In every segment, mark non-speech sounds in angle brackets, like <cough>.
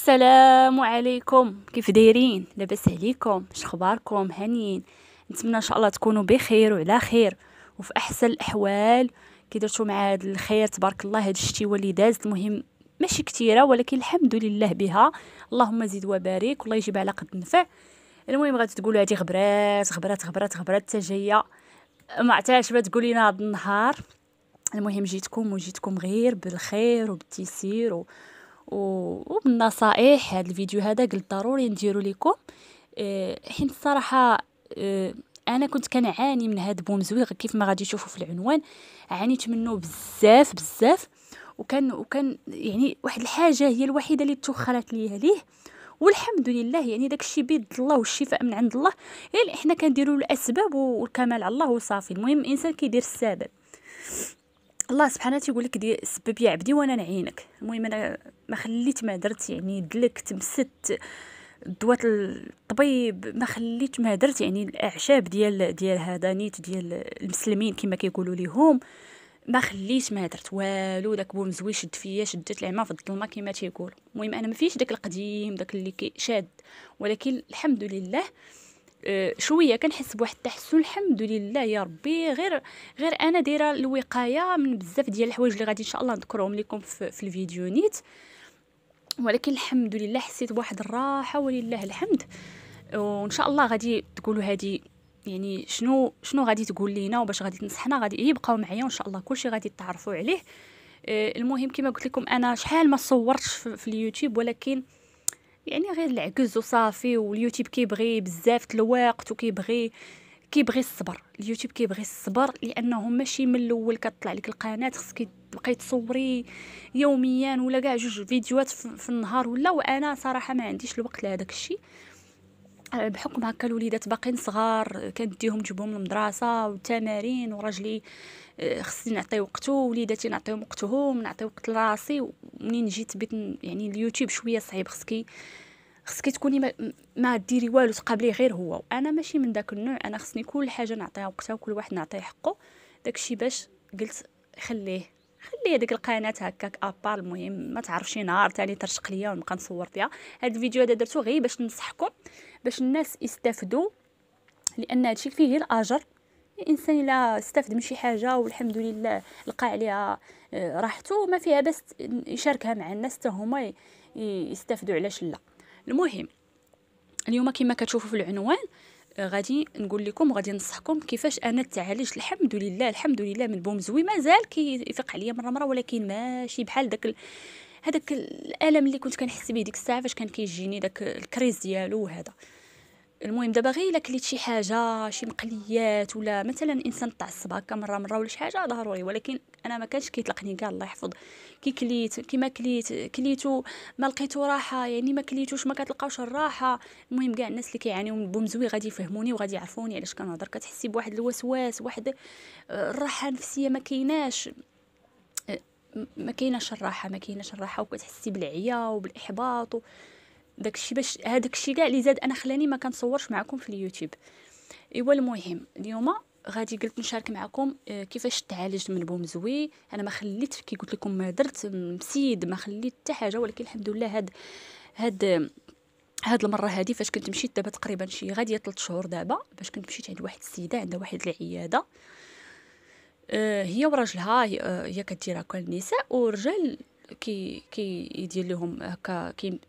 السلام عليكم كيف دايرين لاباس عليكم شخباركم هانيين نتمنى ان شاء الله تكونوا بخير وعلى خير وفي احسن الاحوال كي درتو مع هذا الخير تبارك الله هاد الشتيوه اللي دازت المهم ماشي كثيره ولكن الحمد لله بها اللهم زيد وبارك والله يجيب على قد النفع المهم غادي تقولوا هادي غبرات غبرات غبرات غبرات تجيه ما عتاش تقولي لنا هاد النهار المهم جيتكم وجيتكم غير بالخير وبالتيسير و... وبالنصائح هذا الفيديو هذا قلت ضروري نديرو لكم إيه، حين الصراحه إيه، انا كنت كنعاني من هاد بومزويغ كيف ما غادي تشوفوا في العنوان عانيت منه بزاف بزاف وكان وكان يعني واحد الحاجه هي الوحيده اللي توخرت ليا ليه والحمد لله يعني داك الشيء بيد الله والشفاء من عند الله يعني حنا كنديروا الاسباب والكمال على الله وصافي المهم الانسان كيدير السبب الله سبحانه تيقول لك دي سبب يا عبدي وانا نعينك المهم انا ما خليت ما درت يعني دلكت مست دوات الطبيب ما خليت ما درت يعني الاعشاب ديال ديال هذا نيت ديال المسلمين كما كيقولوا ليهم ما خليت ما درت والو داك بو مزوي شد فيا شدت العمى في الظلمه كما تيقول المهم انا ما فيش داك القديم داك اللي شاد ولكن الحمد لله آه، شويه كنحس بواحد التحسن الحمد لله يا ربي غير غير انا دايره الوقايه من بزاف ديال الحوايج اللي غادي ان شاء الله نذكرهم لكم في, في الفيديو نيت ولكن الحمد لله حسيت بواحد الراحه ولله الحمد وان شاء الله غادي تقولوا هذه يعني شنو شنو غادي تقول لينا وباش غادي تنصحنا غادي إيه، يبقاو معايا وان شاء الله كلشي غادي تعرفوا عليه آه، المهم كما قلت لكم انا شحال ما صورتش في اليوتيوب ولكن يعني غير العكز وصافي واليوتيوب كيبغي بزاف الوقت وكيبغي كيبغي الصبر اليوتيوب كيبغي الصبر لانه ماشي من الاول كطلع لك القناه خصك تبقاي تصوري يوميا ولا كاع جوج فيديوهات في النهار ولا وانا صراحه ما عنديش الوقت لهذاك الشيء آه، بحكم هكا الوليدات باقيين صغار آه، كنديهم نجيبهم للمدرسه والتمارين وراجلي آه، خصني نعطي وقته وليداتي نعطيهم وقتهم نعطي وقت لراسي ومنين جيت بيت يعني اليوتيوب شويه صعيب خصكي خصك تكوني ما, ما ديري والو تقابليه غير هو انا ماشي من داك النوع انا خصني كل حاجه نعطيها وقتها وكل واحد نعطيه حقه داكشي باش قلت خليه خلي هذيك القناه هكاك ابار المهم ما تعرفش نهار تاني ترشق ليا ونبقى نصور فيها هاد الفيديو هذا درتو غير باش ننصحكم باش الناس يستافدوا لان هادشي فيه الاجر الانسان الا استفد من شي حاجه والحمد لله لقى عليها آه، راحته ما فيها بس يشاركها مع الناس حتى هما يستافدوا علاش لا المهم اليوم كما كتشوفوا في العنوان غادي نقول لكم غادي ننصحكم كيفاش انا تعالج الحمد لله الحمد لله من زوي مازال كيفيق عليا مره مره ولكن ماشي بحال داك هذاك الالم اللي كنت كنحس به ديك الساعه فاش كان كيجيني داك الكريز ديالو وهذا المهم دابا غير الا كليت شي حاجه شي مقليات ولا مثلا انسان تعصب هكا مره مره ولا شي حاجه ضروري ولكن انا ما كانش كيطلقني كاع الله يحفظ كي كليت كيما كليت كليتو ما لقيتو راحه يعني ما كليتوش ما كتلقاوش الراحه المهم كاع الناس اللي كيعانيو من بومزوي غادي يفهموني وغادي يعرفوني علاش كنهضر كتحسي بواحد الوسواس واحد آه، الراحه النفسيه ما كايناش آه، ما كايناش الراحه ما كايناش الراحه وكتحسي بالعيا وبالاحباط و... داكشي باش الشيء كاع اللي زاد انا خلاني ما كنصورش معكم في اليوتيوب ايوا المهم اليوم غادي قلت نشارك معكم آه، كيفاش تعالجت من بومزوي انا ما خليت كي قلت لكم ما درت مسيد ما خليت حتى حاجه ولكن الحمد لله هاد هاد هاد المره هادي فاش كنت مشيت دابا تقريبا شي غادي 3 شهور دابا باش كنت مشيت عند واحد السيده عندها واحد العياده آه، هي وراجلها هي آه، كدير هكا النساء والرجال كي كي يدير لهم هكا كي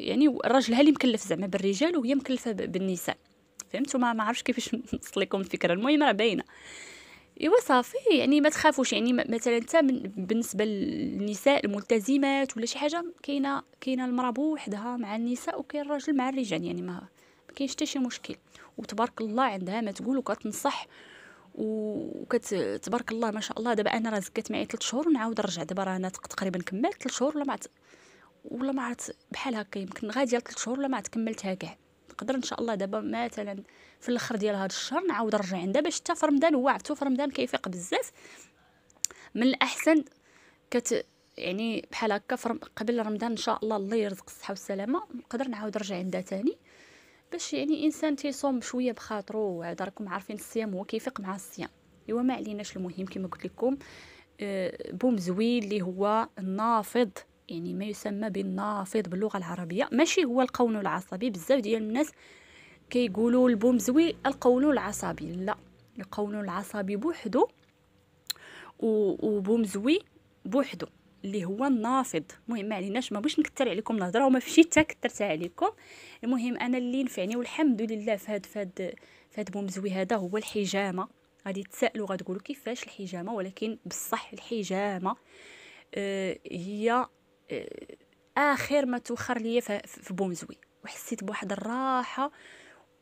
يعني راجلها هالي مكلف زعما بالرجال وهي مكلفه بالنساء فهمتوا ما عرفش كيفاش <laughs> نوصل لكم الفكره المهم راه باينه ايوا صافي يعني ما تخافوش يعني مثلا انت بالنسبه للنساء الملتزمات ولا شي حاجه كاينه كاينه المراه بوحدها مع النساء وكاين الراجل مع الرجال يعني ما ما كاينش حتى شي مشكل وتبارك الله عندها ما تقول وكتنصح تبارك الله ما شاء الله دابا انا راه زكات معايا 3 شهور ونعاود نرجع دابا راه انا تقريبا كملت 3 شهور ولا ما ولا ما عرفت بحال هكا يمكن غادي ديال 3 شهور ولا ما عاد كملتها كاع نقدر ان شاء الله دابا مثلا في الاخر ديال هذا الشهر نعاود نرجع عندها يعني باش حتى في رمضان هو عرفتو في رمضان كيفيق بزاف من الاحسن كت يعني بحال هكا فرم... قبل رمضان ان شاء الله الله يرزق الصحه والسلامه نقدر نعاود نرجع عندها تاني باش يعني انسان تيصوم شويه بخاطرو وعاد راكم عارفين الصيام هو كيفيق مع الصيام ايوا ما عليناش المهم كما قلت لكم آه، بوم زوين اللي هو النافض يعني ما يسمى بالنافض باللغه العربيه ماشي هو القولون العصبي بزاف ديال الناس كيقولوا البومزوي القولون العصبي لا القولون العصبي بوحدو وبومزوي بوحدو اللي هو النافض المهم ما عليناش ما بغيتش نكثر عليكم الهضره وما فشي حتى كثرتها عليكم المهم انا اللي نفعني والحمد لله في هاد فهاد فهاد بومزوي هذا هو الحجامه غادي تسالوا غتقولوا كيفاش الحجامه ولكن بصح الحجامه آه هي اخر ما توخر ليا في بومزوي وحسيت بواحد الراحه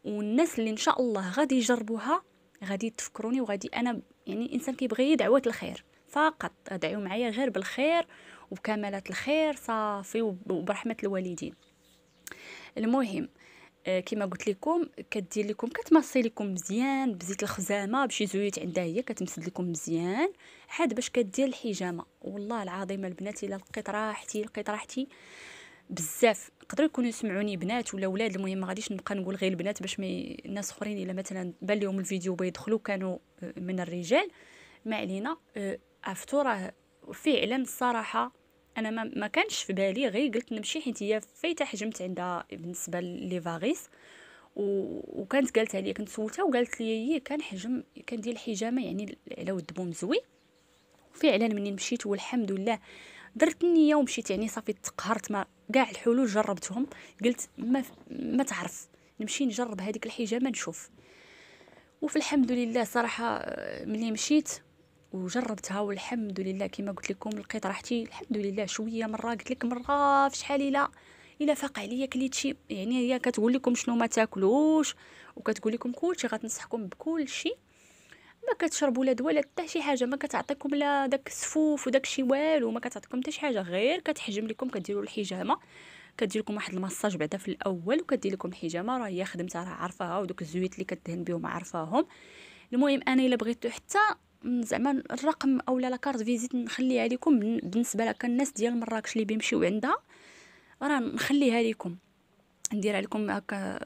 والناس اللي ان شاء الله غادي يجربوها غادي تفكروني وغادي انا يعني انسان كيبغي دعوات الخير فقط ادعيو معايا غير بالخير وبكمالات الخير صافي وبرحمه الوالدين المهم آه، كما قلت لكم كدير لكم كتمصي لكم مزيان بزيت الخزامه بشي زيوت عندها هي كتمسد لكم مزيان عاد باش كدير الحجامه والله العظيم البنات الا لقيت راحتي لقيت راحتي بزاف يقدروا يكونوا يسمعوني بنات ولا ولاد المهم ما غاديش نبقى نقول غير البنات باش مي ناس اخرين الا مثلا بان لهم الفيديو بيدخلوا كانوا آه، من الرجال ما علينا عرفتوا آه، راه فعلا الصراحه انا ما, ما كانش في بالي غير قلت نمشي حيت هي فايته حجمت عندها بالنسبه لي فاغيس وكانت قالت عليا كنت سولتها وقالت لي كان حجم كندير الحجامه يعني على ود مزوي فعلا مني مشيت والحمد لله درت النيه ومشيت يعني صافي تقهرت ما كاع الحلول جربتهم قلت ما ما تعرف نمشي نجرب هذيك الحجامه نشوف وفي الحمد لله صراحه آه، ملي مشيت وجربتها والحمد لله كما قلت لكم لقيت راحتي الحمد لله شويه مره قلت لك مره في شحال الا الا فاق عليا كليت شي يعني هي كتقول لكم شنو ما تاكلوش وكتقول لكم كلشي غتنصحكم بكل شيء ما كتشربوا لا دواء لا حتى شي حاجه ما كتعطيكم لا داك السفوف وداك شي والو ما كتعطيكم حتى شي حاجه غير كتحجم لكم كديروا الحجامه كدير لكم واحد المساج بعدا في الاول وكدير لكم الحجامه راه هي خدمتها راه عارفاها ودوك الزويت اللي كدهن بهم عارفاهم المهم انا الا بغيتو حتى زعما الرقم اولا لاكارت فيزيت نخليها لكم بالنسبه لك الناس ديال مراكش اللي بيمشيو عندها راه نخليها لكم نديرها لكم هكا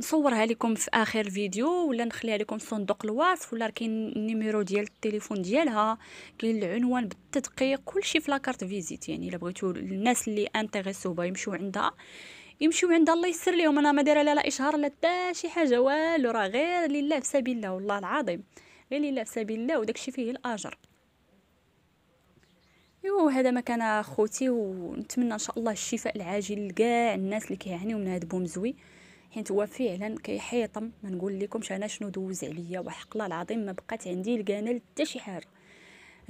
نصورها لكم في اخر فيديو ولا نخليها لكم في صندوق الوصف ولا كاين النيميرو ديال التليفون ديالها كاين العنوان بالتدقيق كلشي في لاكارت فيزيت يعني الا بغيتوا الناس اللي انتريسو با يمشيو عندها يمشيو عند الله يسر ليهم انا ما دايره لا اشهار لا حتى شي حاجه والو راه غير لله في سبيل الله والله العظيم غير الا في سبيل الله وداكشي فيه الاجر ايوا هذا ما كان اخوتي ونتمنى ان شاء الله الشفاء العاجل لكاع الناس اللي كيعانيو من هاد بومزوي حيت هو فعلا كيحيطم ما نقول لكمش انا شنو دوز عليا وحق الله العظيم ما بقات عندي لقانا حتى شي حاجه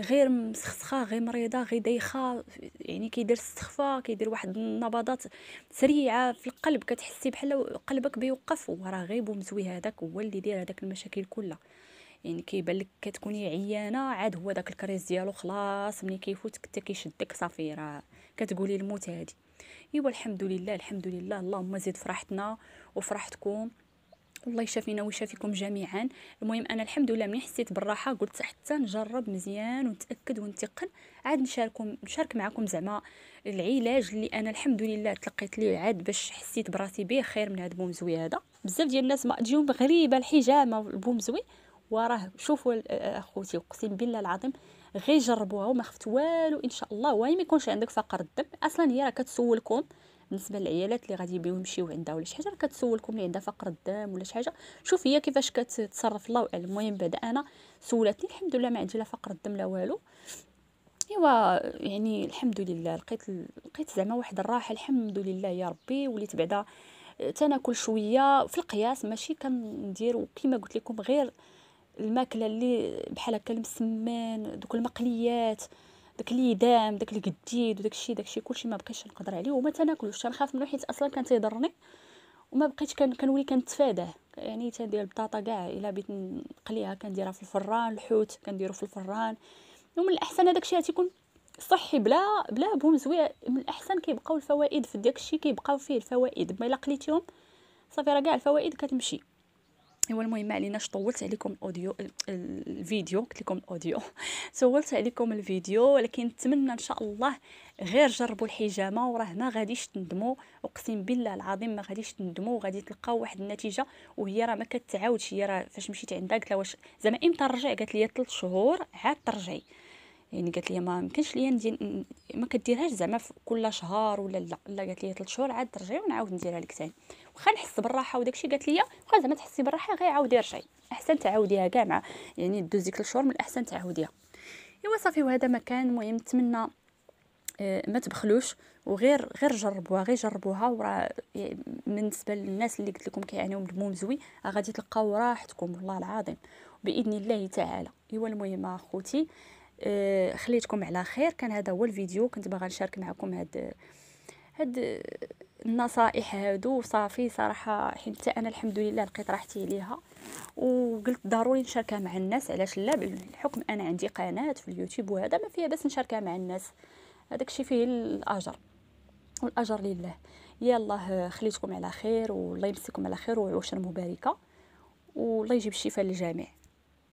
غير مسخسخه غير مريضه غير دايخه يعني كيدير السخفه كيدير واحد النبضات سريعه في القلب كتحسي بحال قلبك بيوقف وراه غير بومزوي هذاك هو اللي داير هذاك المشاكل كلها يعني كيبان لك كتكوني عيانه عاد هو داك الكريز ديالو خلاص ملي كيفوتك حتى كيشدك صافي راه كتقولي الموت هادي ايوا الحمد لله الحمد لله اللهم زيد فرحتنا وفرحتكم الله يشافينا ويشافيكم جميعا المهم انا الحمد لله ملي حسيت بالراحه قلت حتى نجرب مزيان ونتاكد ونتقن عاد نشاركم نشارك معكم زعما العلاج اللي انا الحمد لله تلقيت ليه عاد باش حسيت براسي به خير من هاد بومزوي هذا بزاف ديال الناس ما تجيهم غريبه الحجامه البومزوي وراه شوفوا آه، آه، اخوتي اقسم بالله العظيم غير جربوها وما خفت والو ان شاء الله وهي ما يكونش عندك فقر الدم اصلا هي راه كتسولكم بالنسبه للعيالات اللي غادي يبيو يمشيو عندها ولا شي حاجه راه كتسولكم اللي عندها فقر الدم ولا شي حاجه شوف هي كيفاش كتتصرف الله اعلم المهم بعد انا سولتني الحمد لله ما عندي لا فقر الدم لا والو ايوا يعني الحمد لله لقيت لقيت زعما واحد الراحه الحمد لله يا ربي وليت بعدا تناكل شويه في القياس ماشي كندير وكيما قلت لكم غير الماكله اللي بحال هكا المسمان دوك المقليات داك اليدام داك القديد وداك الشيء داك الشيء كلشي ما بقيتش نقدر عليه وما تناكلوش كنخاف منه حيت اصلا كان تيضرني وما بقيتش كان كنولي كنتفاداه يعني تندير البطاطا كاع الا بغيت نقليها كنديرها في الفران الحوت كنديرو في الفران ومن الاحسن هذاك الشيء تيكون صحي بلا بلا بوم زوين من الاحسن كيبقاو الفوائد في داك الشيء كيبقاو فيه الفوائد ما الا قليتيهم صافي راه كاع الفوائد كتمشي ايوا المهم علينا طولت عليكم الاوديو الفيديو قلت لكم الاوديو <laughs> طولت عليكم الفيديو ولكن نتمنى ان شاء الله غير جربوا الحجامه وراه ما غاديش تندموا اقسم بالله العظيم ما غاديش تندموا وغادي تلقاو واحد النتيجه وهي راه ما كتعاودش هي راه فاش مشيت عندها قلت لها واش زعما امتى نرجع قالت لي 3 شهور عاد ترجعي يعني قالت لي ما يمكنش ليا ندير ما كديرهاش زعما في كل شهر ولا لا لا قالت لي 3 شهور عاد ترجعي ونعاود نديرها لك ثاني واخا نحس بالراحه وداكشي قالت لي واخا زعما تحسي بالراحه غير عاودي رجعي احسن تعاوديها كاع مع يعني دوزي كل شهور من الاحسن تعاوديها ايوا صافي وهذا مكان المهم نتمنى آه، ما تبخلوش وغير غير جربوها غير جربوها وراه يعني بالنسبه للناس اللي قلت لكم كيعانيو من الموم زوي غادي تلقاو راحتكم والله العظيم باذن الله تعالى ايوا المهم اخوتي آه، خليتكم على خير كان هذا هو الفيديو كنت باغا نشارك معكم هاد هاد النصائح هادو صافي صراحه حيت انا الحمد لله لقيت راحتي ليها وقلت ضروري نشاركها مع الناس علاش لا بالحكم انا عندي قناه في اليوتيوب وهذا ما فيها بس نشاركها مع الناس هذاك الشيء فيه الاجر والاجر لله يلا خليتكم على خير والله يمسيكم على خير وعشر مباركه والله يجيب الشفاء للجميع